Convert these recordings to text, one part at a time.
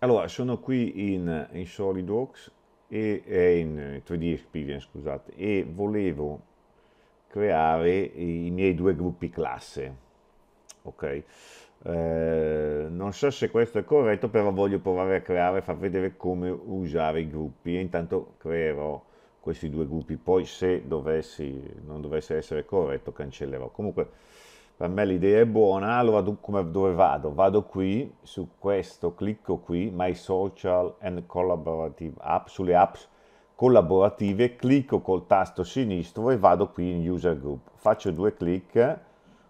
Allora, sono qui in, in SolidWorks e eh, in 3D Experience, scusate, e volevo creare i miei due gruppi classe. Ok. Eh, non so se questo è corretto, però voglio provare a creare, far vedere come usare i gruppi e intanto creerò questi due gruppi. Poi se dovessi, non dovesse essere corretto, cancellerò. Comunque per me l'idea è buona, allora come, dove vado? Vado qui, su questo, clicco qui, My Social and Collaborative App, sulle app collaborative, clicco col tasto sinistro e vado qui in User Group. Faccio due clic,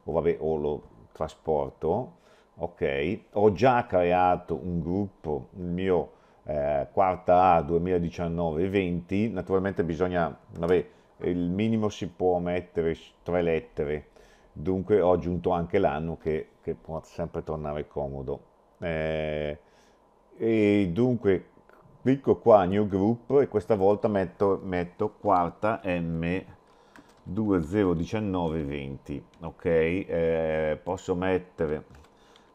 o o lo trasporto, ok, ho già creato un gruppo, il mio eh, quarta A 2019-20, naturalmente bisogna, vabbè, il minimo si può mettere tre lettere, dunque ho aggiunto anche l'anno che, che può sempre tornare comodo. Eh, e dunque clicco qua New Group e questa volta metto, metto quarta M201920, ok? Eh, posso mettere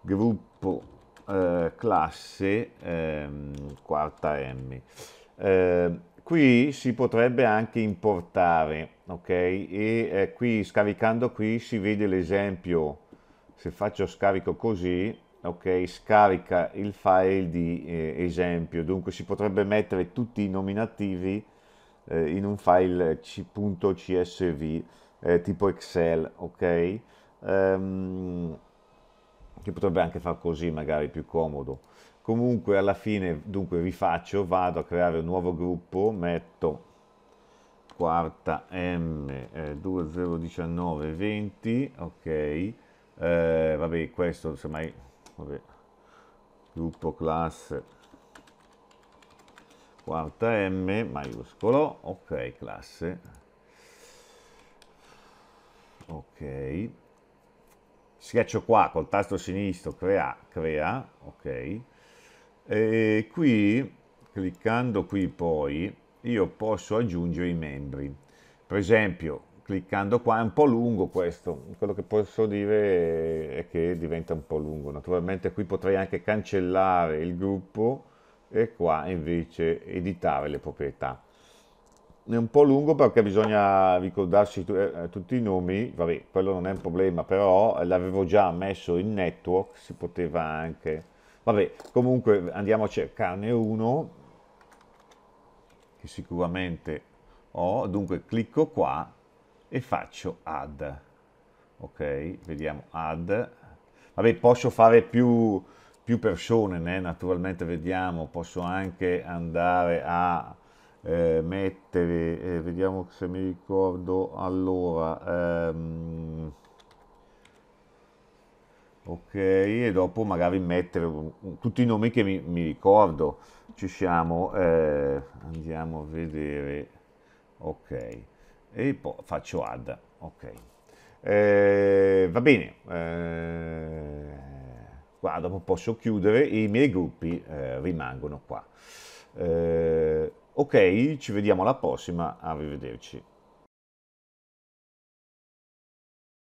gruppo eh, classe ehm, quarta M. Eh, qui si potrebbe anche importare, ok? E eh, qui scaricando qui si vede l'esempio, se faccio scarico così, ok? Scarica il file di eh, esempio, dunque si potrebbe mettere tutti i nominativi eh, in un file c.csv eh, tipo Excel, ok? Um, che potrebbe anche far così magari più comodo. Comunque alla fine, dunque rifaccio, vado a creare un nuovo gruppo, metto quarta M 201920 eh, ok, eh, vabbè questo semmai, vabbè, gruppo classe quarta M maiuscolo, ok classe, ok, schiaccio qua col tasto sinistro crea, crea ok e qui cliccando qui poi io posso aggiungere i membri per esempio cliccando qua è un po' lungo questo quello che posso dire è che diventa un po' lungo naturalmente qui potrei anche cancellare il gruppo e qua invece editare le proprietà è un po' lungo perché bisogna ricordarsi eh, eh, tutti i nomi, vabbè, quello non è un problema, però l'avevo già messo in network, si poteva anche... Vabbè, comunque andiamo a cercarne uno, che sicuramente ho, dunque clicco qua e faccio add. Ok, vediamo add. Vabbè, posso fare più, più persone, né? naturalmente vediamo, posso anche andare a eh, mettere, eh, vediamo se mi ricordo, allora, ehm, ok, e dopo magari mettere tutti i nomi che mi, mi ricordo, ci siamo, eh, andiamo a vedere, ok, e poi faccio add, ok, eh, va bene, eh, qua dopo posso chiudere, i miei gruppi eh, rimangono qua. Ok, ci vediamo alla prossima, arrivederci.